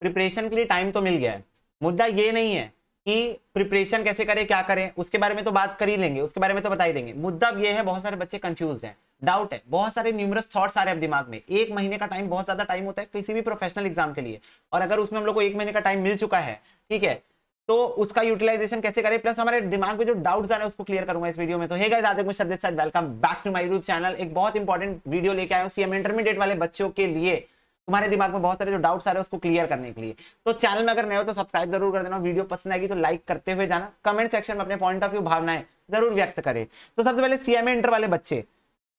preparation के लिए time तो मिल गया है मुद्दा ये नहीं है कि प्रिपरेशन कैसे करें क्या करें उसके बारे में तो बात कर ही लेंगे उसके बारे में तो बता ही देंगे मुद्दा ये है बहुत सारे बच्चे कंफ्यूज हैं डाउट है बहुत सारे न्यूमरस थॉट्स आ रहे हैं दिमाग में एक महीने का टाइम बहुत ज्यादा टाइम होता है किसी भी प्रोफेशनल एग्जाम के लिए और अगर उसमें हम लोग को एक महीने का टाइम मिल चुका है ठीक है तो उसका यूटिलाइजेशन कैसे करें प्लस हमारे दिमाग में जो डाउट आ रहे हैं उसको क्लियर करूंगा इस वीडियो में तो है welcome back to my YouTube channel एक बहुत इंपॉर्टेंट वीडियो लेके आया सीएम इंटरमीडिएट वाले बच्चों के लिए तुम्हारे दिमाग में बहुत सारे जो डाउट्स आ रहे हैं उसको क्लियर करने के लिए तो चैनल में अगर नए हो तो सब्सक्राइब जरूर कर देना वीडियो पसंद आएगी तो लाइक करते हुए जाना कमेंट सेक्शन में अपने पॉइंट ऑफ व्यू भावनाएं जरूर व्यक्त करें तो सबसे पहले सीएमए इंटर वाले बच्चे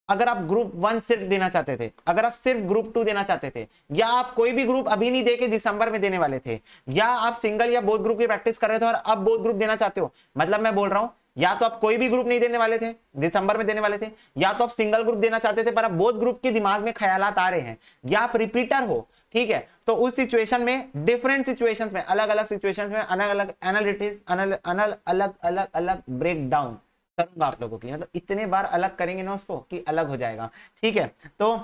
अगर आप ग्रुप वन सिर्फ देना चाहते थे अगर आप सिर्फ ग्रुप टू देना चाहते थे या आप कोई भी ग्रुप अभी नहीं दे के दिसंबर में देने वाले थे या आप सिंगल या बोध ग्रुप की प्रैक्टिस कर रहे थे और अब बोध ग्रुप देना चाहते हो मतलब मैं बोल रहा हूं या तो आप कोई भी ग्रुप नहीं देने वाले थे दिसंबर में देने वाले थे या तो आप सिंगल ग्रुप देना चाहते थे पर आप बोध ग्रुप के दिमाग में ख्याल आ रहे हैं या आप रिपीटर हो ठीक है तो उस सिचुएशन में डिफरेंट सिचुएशन में अलग अलग सिचुएशन में अलग अलग एनालिटिस अलग अलग अलग अलग ब्रेक डाउन करूंगा आप लोगों के लिए मतलब इतने बार अलग करेंगे ना उसको कि अलग हो जाएगा ठीक है तो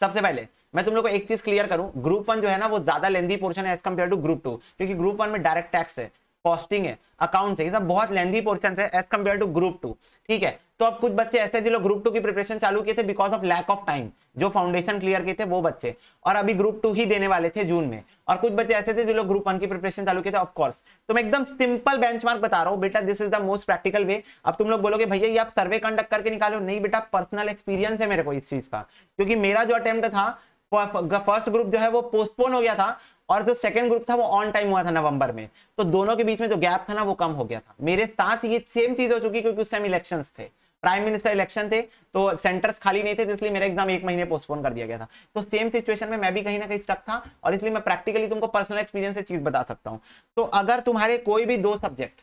सबसे पहले मैं तुम लोग को एक चीज क्लियर करूं ग्रुप वन जो है ना वो ज्यादा लेंदी पोर्शन है as compare to group two क्योंकि ग्रुप वन में डायरेक्ट टैक्स है कॉस्टिंग है अकाउंट है ये सब बहुत लेंदी पोर्शन है as compare to group two ठीक है तो अब कुछ बच्चे ऐसे जो लोग ग्रुप टू की प्रिपरेशन चालू किए थे because of lack of time जो फाउंडेशन क्लियर किए थे वो बच्चे और अभी ग्रुप टू ही देने वाले थे जून में और कुछ बच्चे ऐसे थे जो लोग ग्रुप वन की प्रिपरेशन चालू किए थे ऑफकोर्स तो मैं एकदम सिंपल बेंचमार्क बता रहा हूँ बेटा this is the most practical way अब तुम लोग बोलोगे भैया ये आप सर्वे कंडक्ट करके निकालो नहीं बेटा पर्सनल एक्सपीरियंस है मेरे को इस चीज का क्योंकि मेरा जो अटेम्प्ट था फर्स्ट ग्रुप जो है वो पोस्टपोन हो गया था और जो सेकंड ग्रुप था वो ऑन टाइम हुआ था नवंबर में तो दोनों के बीच में जो गैप था ना वो कम हो गया था मेरे साथ ये सेम चीज हो चुकी क्योंकि उस टाइम इलेक्शन थे प्राइम मिनिस्टर इलेक्शन थे तो सेंटर्स खाली नहीं थे तो इसलिए मेरा एग्जाम एक महीने पोस्टपोन कर दिया गया था तो सेम सिचुएशन में मैं भी कहीं ना कहीं स्टक था और इसलिए मैं प्रैक्टिकली तुमको पर्सनल एक्सपीरियंस से चीज बता सकता हूँ तो अगर तुम्हारे कोई भी दो सब्जेक्ट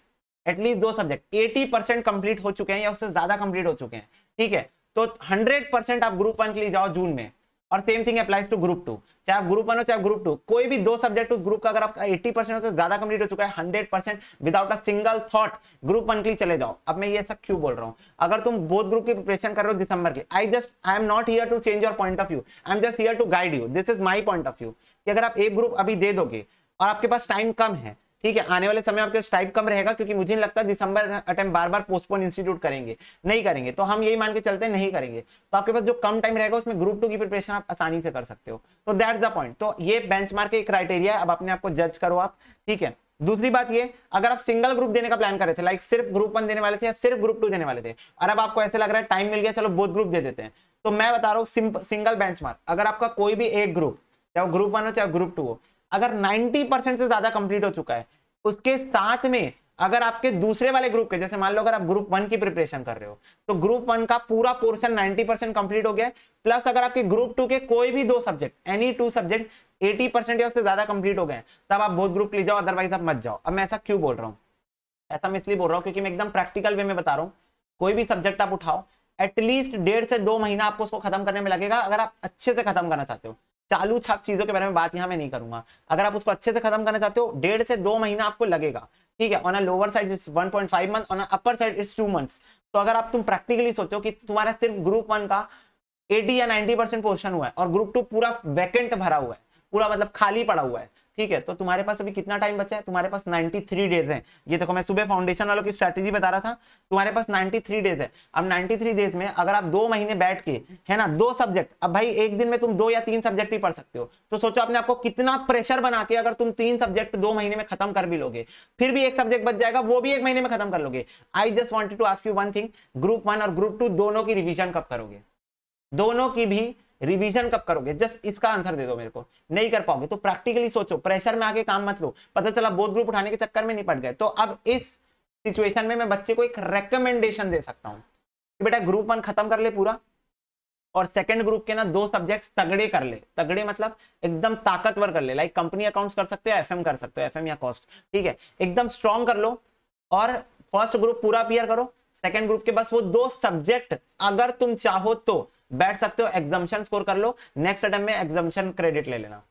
एटलीस्ट दो सब्जेक्ट एटी परसेंट हो चुके हैं या उससे ज्यादा कंप्लीट हो चुके हैं ठीक है तो हंड्रेड आप ग्रुप वन के लिए जाओ जून में और same thing applies to group two चाहे आप ग्रुप वन हो चाहे ग्रुप टू कोई भी दो सब्जेक्ट उस ग्रुप का अगर आपका 80 परसेंट से ज्यादा कंप्लीट हो चुका है 100 percent without a single thought group one के लिए चले जाओ अब मैं ये सब क्यों बोल रहा हूँ अगर तुम बोथ ग्रुप की प्रिपरेशन कर रहे हो दिसंबर के I just I am not here to change your point of view I am just here to guide you this is my point of view कि अगर आप एक ग्रुप अभी दे दोगे और आपके पास टाइम कम है ठीक है आने वाले समय आपके टाइप कम रहेगा क्योंकि मुझे नहीं लगता दिसंबर अटेम्प बार बार पोस्टपोन इंस्टीट्यूट करेंगे नहीं करेंगे तो हम यही मान के चलते नहीं करेंगे तो आपके पास जो कम टाइम रहेगा उसमें ग्रुप टू की प्रिपरेशन आप आसानी से कर सकते हो तो दैट द पॉइंट तो ये बेंच के क्राइटेरिया है अब अपने आपको जज करो आप ठीक है दूसरी बात ये अगर आप सिंगल ग्रुप देने का प्लान कर रहे थे लाइक सिर्फ ग्रुप वन देने वाले थे या सिर्फ ग्रुप टू देने वाले थे और अब आपको ऐसे लग रहा है टाइम मिल गया चलो बोथ ग्रुप दे देते हैं तो मैं बता रहा हूँ सिंगल बेंचमार्क अगर आपका कोई भी एक ग्रुप चाहे वो ग्रुप वन हो चाहे ग्रुप टू हो अगर 90 परसेंट से ज्यादा कंप्लीट हो चुका है उसके साथ में अगर आपके दूसरे वाले ग्रुप के जैसे मान लो अगर आप ग्रुप वन की प्रिपरेशन कर रहे हो तो ग्रुप वन का पूरा पोर्शन 90 परसेंट कंप्लीट हो गया है प्लस अगर आपके ग्रुप टू के कोई भी दो subject any two subject 80 percent या उससे ज्यादा कंप्लीट हो गए तब आप बोथ ग्रुप ले जाओ अदरवाइज आप मत जाओ अब मैं ऐसा क्यों बोल रहा हूँ ऐसा मैं इसलिए बोल रहा हूँ क्योंकि मैं एकदम प्रैक्टिकल वे में बता रहा हूँ कोई भी सब्जेक्ट आप उठाओ एटलीस्ट डेढ़ से दो महीना आपको उसको खत्म करने में लगेगा अगर आप अच्छे से खत्म करना चाहते हो चालू छाप चीजों के बारे में बात यहाँ मैं नहीं करूंगा अगर आप उसको अच्छे से खत्म करना चाहते हो डेढ़ से दो महीना आपको लगेगा ठीक है on a lower side is 1.5 month on upper side is two months तो अगर आप तुम प्रैक्टिकली सोचो कि तुम्हारा सिर्फ ग्रुप वन का 80 या 90 परसेंट पोर्शन हुआ है और ग्रुप टू पूरा वैकेंट भरा हुआ है पूरा मतलब खाली पड़ा हुआ है ठीक है तो तुम्हारे पास अभी कितना टाइम बचा है तुम्हारे पास 93 डेज है ये देखो मैं सुबह फाउंडेशन वालों की स्ट्रेटेजी बता रहा था तुम्हारे पास 93 डेज है अब 93 डेज में अगर आप दो महीने बैठ के है ना दो सब्जेक्ट अब भाई एक दिन में तुम दो या तीन सब्जेक्ट भी पढ़ सकते हो तो सोचो आपने आपको कितना प्रेशर बना के अगर तुम तीन सब्जेक्ट दो महीने में खत्म कर भी लोगे फिर भी एक सब्जेक्ट बच जाएगा वो भी एक महीने में खत्म कर लोगे I just wanted to ask you one thing group one और ग्रुप टू दोनों की रिविजन कब करोगे दोनों की भी रिवीजन कब करोगे जस्ट इसका आंसर दे दो मेरे को नहीं कर पाओगे तो प्रैक्टिकली सोचो प्रेशर में आके काम मत लो पता चला बोध ग्रुप उठाने के चक्कर में नहीं पड़ गए तो अब इस सिचुएशन में मैं बच्चे को एक रेकमेंडेशन दे सकता हूँ कि बेटा ग्रुप वन खत्म कर ले पूरा और सेकंड ग्रुप के ना दो सब्जेक्ट्स तगड़े कर ले तगड़े मतलब एकदम ताकतवर कर ले लाइक कंपनी अकाउंट्स कर सकते हो एफएम कर सकते हो एफएम या कॉस्ट ठीक है एकदम स्ट्रॉन्ग कर लो और फर्स्ट ग्रुप पूरा क्लियर करो सेकंड ग्रुप के बस वो दो सब्जेक्ट अगर तुम चाहो तो बैठ सकते हो एग्जामेशन स्कोर कर लो नेक्स्ट अटेम में एग्जामेशन क्रेडिट ले लेना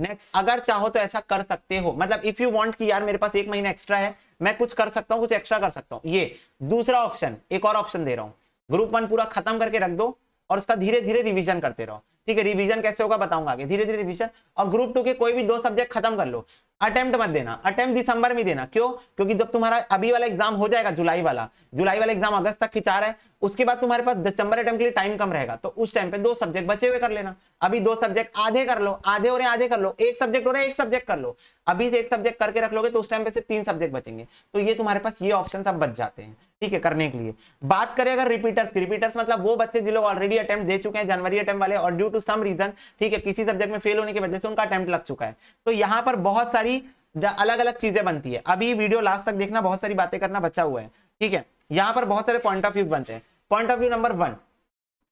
नेक्स्ट अगर चाहो तो ऐसा कर सकते हो मतलब इफ यू वांट कि यार मेरे पास एक महीना एक्स्ट्रा है मैं कुछ कर सकता हूँ कुछ एक्स्ट्रा कर सकता हूँ ये दूसरा ऑप्शन एक और ऑप्शन दे रहा हूँ ग्रुप वन पूरा खत्म करके रख दो और उसका धीरे धीरे रिविजन करते रहो ठीक है रिविजन कैसे होगा बताऊंगा आगे धीरे धीरे रिविजन और ग्रुप टू के कोई भी दो सब्जेक्ट खत्म कर लो अटेम्प्ट मत देना अटेम्प्ट दिसंबर में देना क्यों क्योंकि जब तुम्हारा अभी वाला एग्जाम हो जाएगा जुलाई वाला जुलाई वाला एग्जाम अगस्त तक खिंचा रहा है उसके बाद तुम्हारे पास दिसंबर अटेम्प्ट के लिए टाइम कम रहेगा तो उस टाइम पे दो सब्जेक्ट बचे हुए कर लेना अभी दो सब्जेक्ट आधे कर लो आधे हो रहे आधे कर लो एक सब्जेक्ट हो रहा है एक सब्जेक्ट कर लो अभी से एक सब्जेक्ट करके रख लोगे तो उस टाइम पे सिर्फ तीन सब्जेक्ट बचेंगे तो ये तुम्हारे पास ये ऑप्शन सब बच जाते हैं ठीक है करने के लिए बात करें अगर रिपीटर्स की रिपीटर्स मतलब वो बच्चे जो लोग ऑलरेडी अटेम्प्ट दे चुके हैं जनवरी अटेम्प्ट वाले और ड्यू टू सम रीजन ठीक है किसी सब्जेक्ट में फेल होने की वजह से उनका अटेम्प्ट लग चुका है तो यहाँ पर बहुत सारी सारी अलग अलग चीजें बनती है अभी वीडियो लास्ट तक देखना बहुत सारी बातें करना बचा हुआ है ठीक है यहां पर बहुत सारे पॉइंट ऑफ व्यू बनते हैं point of view number one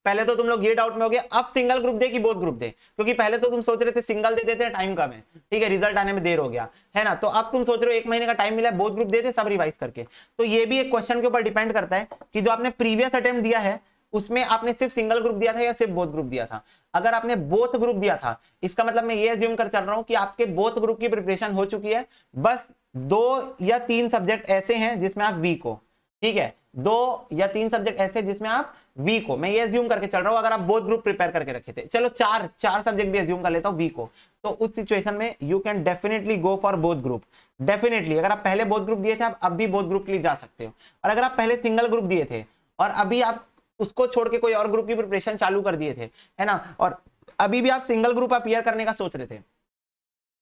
पहले तो तुम लोग ये डाउट में हो गए अब सिंगल ग्रुप दे कि बोथ ग्रुप दे क्योंकि पहले तो तुम सोच रहे थे सिंगल दे देते हैं टाइम कम है ठीक है रिजल्ट आने में देर हो गया है ना तो अब तुम सोच रहे हो एक महीने का टाइम मिला है बोथ ग्रुप दे दे सब रिवाइज करके तो ये भी एक क्वेश्चन के ऊपर डिपेंड करता है कि जो आपने प्रीवियस अटेम्प्ट दिया है उसमें आपने सिर्फ सिंगल ग्रुप दिया था या सिर्फ बोथ ग्रुप दिया था अगर आपने बोथ ग्रुप दिया था इसका मतलब मैं ये ज्यूम कर चल रहा हूं कि आपके बोथ ग्रुप की प्रिपरेशन हो चुकी है बस दो या तीन सब्जेक्ट ऐसे हैं जिसमें आप वीक हो ठीक है दो या तीन सब्जेक्ट ऐसे जिसमें आप वीक हो मैं ये ज्यूम करके चल रहा हूं अगर आप बोथ ग्रुप प्रिपेयर करके रखे थे चलो चार चार सब्जेक्ट भी एज्यूम कर लेता हूं वीक हो तो उस सिचुएशन में you can definitely go for both group definitely अगर आप पहले बोथ ग्रुप दिए थे आप अब भी बोथ ग्रुप के लिए जा सकते हो और अगर आप पहले सिंगल ग्रुप दिए थे और अभी आप उसको छोड़ के कोई और ग्रुप की प्रिपरेशन चालू कर दिए थे है ना और अभी भी आप सिंगल ग्रुप अपियर करने का सोच रहे थे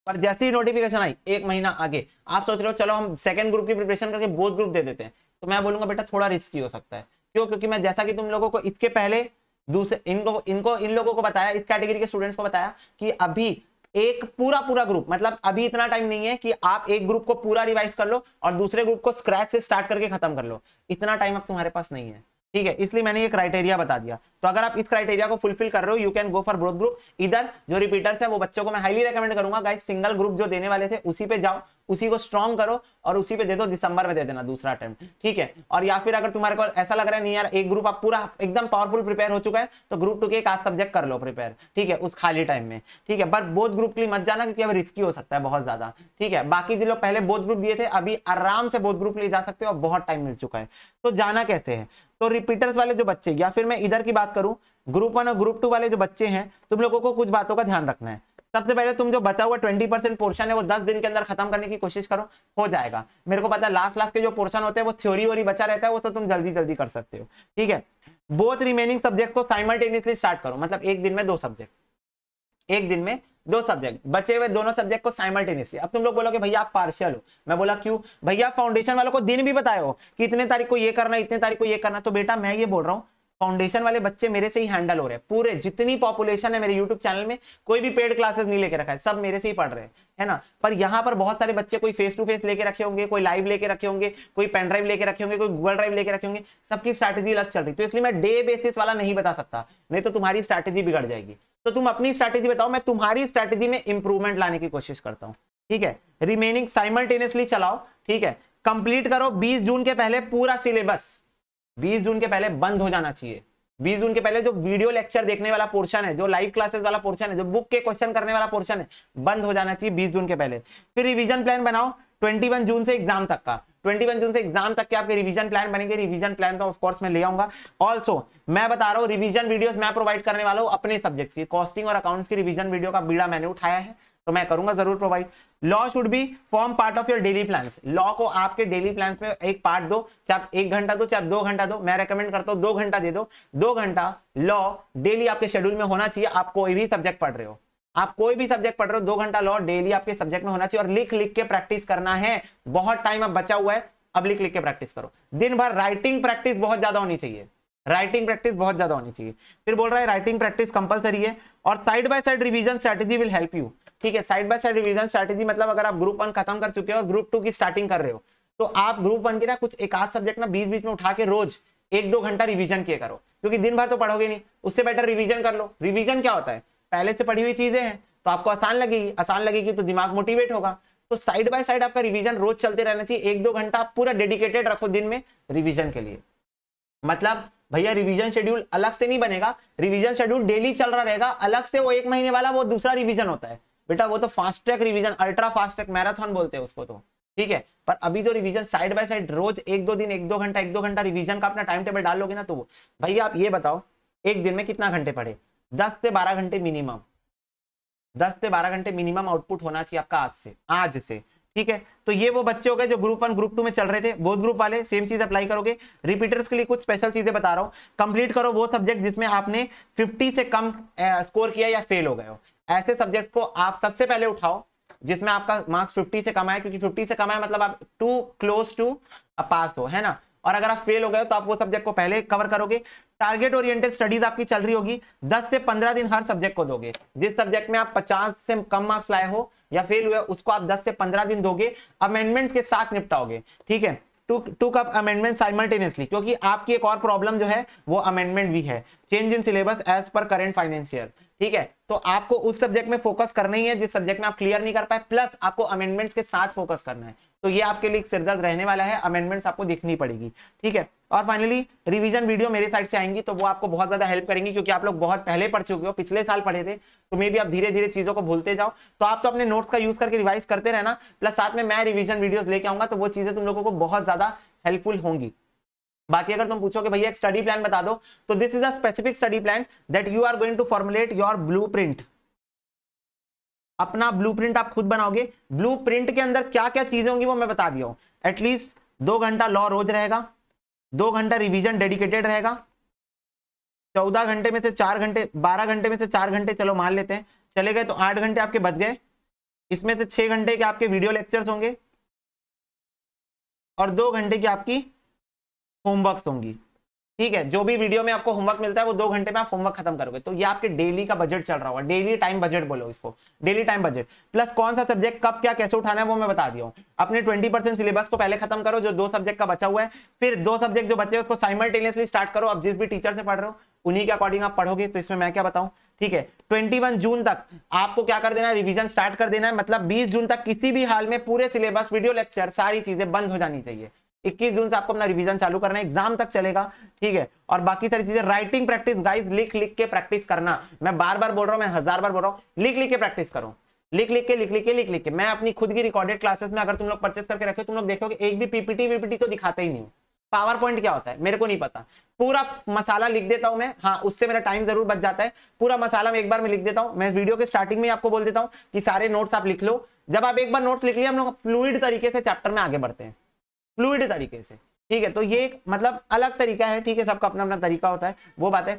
पर जैसे ही नोटिफिकेशन आई एक महीना आगे आप सोच रहे हो चलो हम सेकंड ग्रुप की प्रिपरेशन करके बोथ ग्रुप दे देते हैं तो मैं बोलूंगा बेटा थोड़ा रिस्की हो सकता है क्यों क्योंकि मैं जैसा कि तुम लोगों को इसके पहले दूसरे इनको इनको इन लोगों को बताया इस कैटेगरी के स्टूडेंट्स को बताया कि अभी एक पूरा पूरा ग्रुप मतलब अभी इतना टाइम नहीं है कि आप एक ग्रुप को पूरा रिवाइज कर लो और दूसरे ग्रुप को स्क्रैच से स्टार्ट करके खत्म कर लो इतना टाइम अब तुम्हारे पास नहीं है ठीक है इसलिए मैंने ये क्राइटेरिया बता दिया तो अगर आप इस क्राइटेरिया को फुलफिल कर रहे हो you can go for growth group इधर जो रिपीटर्स है वो बच्चों को मैं हाईली रिकमेंड करूंगा गाइस सिंगल ग्रुप जो देने वाले थे उसी पे जाओ उसी को स्ट्रॉन्ग करो और उसी पे दे दो दिसंबर में दे देना दूसरा अटेम्प्ट ठीक है और या फिर अगर तुम्हारे को ऐसा लग रहा है नहीं यार एक ग्रुप आप पूरा एकदम पावरफुल प्रिपेयर हो चुका है तो ग्रुप टू के एक आज सब्जेक्ट कर लो प्रिपेयर ठीक है उस खाली टाइम में ठीक है बट बोध ग्रुप के लिए मत जाना क्योंकि अब रिस्की हो सकता है बहुत ज्यादा ठीक है बाकी जो लोग पहले बोध ग्रुप दिए थे अभी आराम से बोध ग्रुप लिए जा सकते हो और बहुत टाइम मिल चुका है तो जाना कैसे है तो रिपीटर्स वाले जो बच्चे या फिर मैं इधर की बात करूं ग्रुप वन और ग्रुप टू वाले जो बच्चे हैं तुम लोगों को कुछ बातों का ध्यान रखना है सबसे पहले तुम जो बचा हुआ ट्वेंटी परसेंट पोर्शन है वो दस दिन के अंदर खत्म करने की कोशिश करो हो जाएगा मेरे को पता है लास्ट लास्ट के जो पोर्शन होते हैं वो थ्योरी वोरी बचा रहता है वो तो तुम जल्दी जल्दी कर सकते हो ठीक है बोथ रिमेनिंग सब्जेक्ट को साइमल्टेनियसली स्टार्ट करो मतलब एक दिन में दो सब्जेक्ट एक दिन में दो सब्जेक्ट बचे हुए दोनों सब्जेक्ट को साइमल्टेनियसली अब तुम लोग बोलोगे भैया आप पार्शियल हो मैं बोला क्यों भैया फाउंडेशन वालों को दिन भी बताया हो कि इतने तारीख को ये करना इतने तारीख को ये करना तो बेटा मैं ये बोल रहा हूँ फाउंडेशन वाले बच्चे मेरे से ही हैंडल हो रहे हैं पूरे जितनी पॉपुलेशन है मेरे यूट्यूब चैनल में कोई भी पेड क्लासेस नहीं लेके रखा है सब मेरे से ही पढ़ रहे हैं है ना पर यहाँ पर बहुत सारे बच्चे कोई फेस टू फेस लेके रखे होंगे कोई लाइव लेके रखे होंगे कोई पेन ड्राइव लेके रखे होंगे कोई गूगल ड्राइव लेके रखे होंगे सबकी स्ट्रैटेजी अलग चल रही तो इसलिए मैं डे बेसिस वाला नहीं बता सकता नहीं तो तुम्हारी स्ट्रैटेजी बिगड़ जाएगी तो तुम अपनी स्ट्रैटेजी बताओ मैं तुम्हारी स्ट्रैटेजी में इंप्रूवमेंट लाने की कोशिश करता हूं ठीक है रिमेनिंग साइमल्टेनियसली चलाओ ठीक है कंप्लीट करो 20 जून के पहले पूरा सिलेबस 20 जून के पहले बंद हो जाना चाहिए 20 जून के पहले जो वीडियो लेक्चर देखने वाला पोर्शन है जो लाइव क्लासेस वाला पोर्शन है जो बुक के क्वेश्चन करने वाला पोर्शन है बंद हो जाना चाहिए 20 जून के पहले फिर रिवीजन प्लान बनाओ 21 जून से एग्जाम तक का 21 जून से एग्जाम तक के आपके रिविजन प्लान बनेंगे रिविजन प्लान तो ऑफकोर्स मैं ले आऊंगा ऑल्सो मैं बता रहा हूँ रिविजन वीडियो मैं प्रोवाइड करने वाला हूँ अपने सब्जेक्ट की कॉस्टिंग और अकाउंट्स की रिविजन वीडियो का बीड़ा मैंने उठाया है तो मैं करूंगा जरूर provide law should be form part of your daily plan law को आपके डेली प्लान में एक पार्ट दो चाहे आप एक घंटा दो चाहे आप दो घंटा दो मैं रेकमेंड करता हूँ दो घंटा दे दो दो घंटा लॉ डेली आपके शेड्यूल में होना चाहिए आप कोई भी सब्जेक्ट पढ़ रहे हो आप कोई भी सब्जेक्ट पढ़ रहे हो दो घंटा लो डेली आपके सब्जेक्ट में होना चाहिए और लिख लिख के प्रैक्टिस करना है बहुत टाइम अब बचा हुआ है अब लिख लिख के प्रैक्टिस करो दिन भर राइटिंग प्रैक्टिस बहुत ज्यादा होनी चाहिए राइटिंग प्रैक्टिस बहुत ज्यादा होनी चाहिए फिर बोल रहा है राइटिंग प्रैक्टिस कंपलसरी है और side by side revision strategy will help you ठीक है side by side revision strategy मतलब अगर आप ग्रुप वन खत्म कर चुके हो और ग्रुप टू की स्टार्टिंग कर रहे हो तो आप ग्रुप वन की ना कुछ एक आध सब्जेक्ट ना बीच बीच में उठा के रोज एक दो घंटा रिविजन किए करो क्योंकि दिन भर तो पढ़ोगे नहीं उससे बेटर रिविजन कर लो रिविजन क्या होता है पहले से पढ़ी हुई चीजें हैं तो आपको आसान लगेगी आसान लगेगी तो दिमाग मोटिवेट होगा तो साइड बाय साइड आपका रिवीजन रोज चलते रहना चाहिए एक दो घंटा आप पूरा डेडिकेटेड रखो दिन में रिवीजन के लिए मतलब भैया रिवीजन शेड्यूल अलग से नहीं बनेगा रिवीजन शेड्यूल डेली चल रहा रहेगा अलग से वो एक महीने वाला वो दूसरा रिवीजन होता है बेटा वो तो fast track revision ultra fast track marathon बोलते हैं उसको तो ठीक है पर अभी जो रिवीजन साइड बाय साइड रोज एक दो दिन एक दो घंटा एक दो घंटा रिवीजन का अपना टाइम टेबल डालोगे ना तो भैया आप ये बताओ एक दिन में कितना घंटे पढ़े दस से बारह घंटे मिनिमम दस से बारह घंटे मिनिमम आउटपुट होना चाहिए आपका आज से आज से ठीक है तो ये वो बच्चे हो गए जो ग्रुप वन ग्रुप टू में चल रहे थे बोध ग्रुप वाले सेम चीज अप्लाई करोगे रिपीटर्स के लिए कुछ स्पेशल चीजें बता रहा हूँ कंप्लीट करो वो सब्जेक्ट जिसमें आपने 50 से कम स्कोर किया या फेल हो गए हो ऐसे सब्जेक्ट को आप सबसे पहले उठाओ जिसमें आपका मार्क्स 50 से कम आए क्योंकि 50 से कम आए मतलब आप टू क्लोज टू पास हो है ना और अगर आप फेल हो गए तो आप वो सब्जेक्ट को पहले कवर करोगे टारगेट ओरिएंटेड स्टडीज आपकी चल रही होगी 10 से 15 दिन हर सब्जेक्ट को दोगे जिस सब्जेक्ट में आप 50 से कम मार्क्स लाए हो या फेल हुए उसको आप 10 से 15 दिन दोगे अमेंडमेंट्स के साथ निपटाओगे ठीक है टूक अप अमेंडमेंट साइमल्टेनियसली क्योंकि आपकी एक और प्रॉब्लम जो है वो अमेंडमेंट भी है change in syllabus as per current financial ठीक है तो आपको उस सब्जेक्ट में फोकस करना ही है जिस सब्जेक्ट में आप क्लियर नहीं कर पाए प्लस आपको अमेंडमेंट्स के साथ फोकस करना है तो ये आपके लिए सिरदर्द रहने वाला है अमेंडमेंट्स आपको दिखनी पड़ेगी ठीक है और फाइनली रिवीजन वीडियो मेरे साइड से आएंगी तो वो आपको बहुत ज्यादा हेल्प करेंगी क्योंकि आप लोग बहुत पहले पढ़ चुके हो पिछले साल पढ़े थे तो मे भी आप धीरे धीरे चीजों को भूलते जाओ तो आप तो अपने नोट्स का यूज करके रिवाइज करते रहना प्लस साथ में मैं रिविजन वीडियो लेके आऊंगा तो वो चीजें तुम लोगों को बहुत ज्यादा हेल्पफुल होंगी बाकी अगर तुम पूछो कि भैया एक स्टडी प्लान बता दो तो this is a specific study plan that you are going to formulate your blue अपना ब्लू आप खुद बनाओगे ब्लू के अंदर क्या क्या चीजें होंगी वो मैं बता दिया हूं एटलीस्ट दो घंटा लॉ रोज रहेगा दो घंटा रिवीजन डेडिकेटेड रहेगा चौदह घंटे में से चार घंटे बारह घंटे में से चार घंटे चलो मान लेते हैं चले गए तो आठ घंटे आपके बच गए इसमें से छह घंटे के आपके वीडियो लेक्चर्स होंगे और दो घंटे की आपकी होमवर्क्स होंगी ठीक है जो भी वीडियो में आपको होमवर्क मिलता है वो दो घंटे में आप होमवर्क खत्म करोगे तो ये आपके डेली का बजट चल रहा होगा डेली टाइम बजट बोलो इसको डेली टाइम बजट प्लस कौन सा सब्जेक्ट कब क्या कैसे उठाना है वो मैं बता दिया हूँ अपने ट्वेंटी परसेंट सिलेबस को पहले खत्म करो जो दो सब्जेक्ट का बचा हुआ है फिर दो सब्जेक्ट जो बचे उसको साइमल्टेनियसली स्टार्ट करो आप जिस भी टीचर से पढ़ रहे हो उन्हीं के अकॉर्डिंग आप पढ़ोगे तो इसमें मैं क्या बताऊँ ठीक है वन जून तक आपको क्या कर देना है रिविजन स्टार्ट कर देना है मतलब बीस जून तक किसी भी हाल में पूरे सिलेबस वीडियो लेक्चर सारी चीजें बंद हो जानी चाहिए इक्कीस जून से आपको अपना रिविजन चालू करना है एग्जाम तक चलेगा ठीक है और बाकी सारी चीजें राइटिंग प्रैक्टिस गाइज लिख लिख के प्रैक्टिस करना मैं बार बार बोल रहा हूँ मैं हजार बार बोल रहा हूँ लिख लिख के प्रैक्टिस करो लिख लिख के लिख लिख के लिख लिख के मैं अपनी खुद की रिकॉर्डेड क्लासेस में अगर तुम लोग परचेस करके रखे तुम लोग देखोगे एक भी पीपीटी वीपीटी तो दिखाते ही नहीं पावर पॉइंट क्या होता है मेरे को नहीं पता पूरा मसाला लिख देता हूं मैं हाँ उससे मेरा टाइम जरूर बच जाता है पूरा मसाला मैं एक बार में लिख देता हूं मैं वीडियो के स्टार्टिंग में आपको बोल देता हूँ कि सारे नोट्स आप लिख लो जब आप एक बार नोट्स लिख लिया हम लोग फ्लूड तरीके से चैप्टर में आगे बढ़ते हैं फ्लूड तरीके से ठीक है तो ये एक मतलब अलग तरीका है ठीक है सबका अपना अपना तरीका होता है वो बात है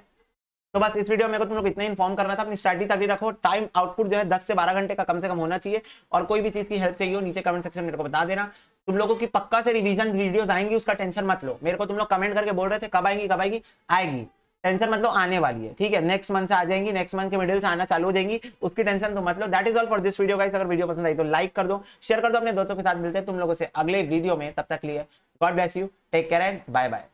तो बस इस वीडियो में तुम लोग इतना इन्फॉर्म करना था अपनी स्टडी तभी रखो टाइम आउटपुट जो है दस से बारह घंटे का कम से कम होना चाहिए और कोई भी चीज़ की हेल्प चाहिए हो नीचे कमेंट सेक्शन मेरे को बता देना तुम लोगों की पक्का से रिवीजन वीडियोस आएंगी उसका टेंशन मत लो मेरे को तुम लोग कमेंट करके बोल रहे थे कब आएगी कब आएगी आएगी टेंशन मतलब आने वाली है ठीक है नेक्स्ट मंथ से आ जाएंगी नेक्स्ट मंथ के मिडिल से आना चालू हो जाएंगी उसकी टेंशन तो मतलब that is all for this video guys अगर वीडियो पसंद आई तो लाइक कर दो शेयर कर दो अपने दोस्तों के साथ मिलते हैं तुम लोगों से अगले वीडियो में तब तक लिए God bless you take care and bye bye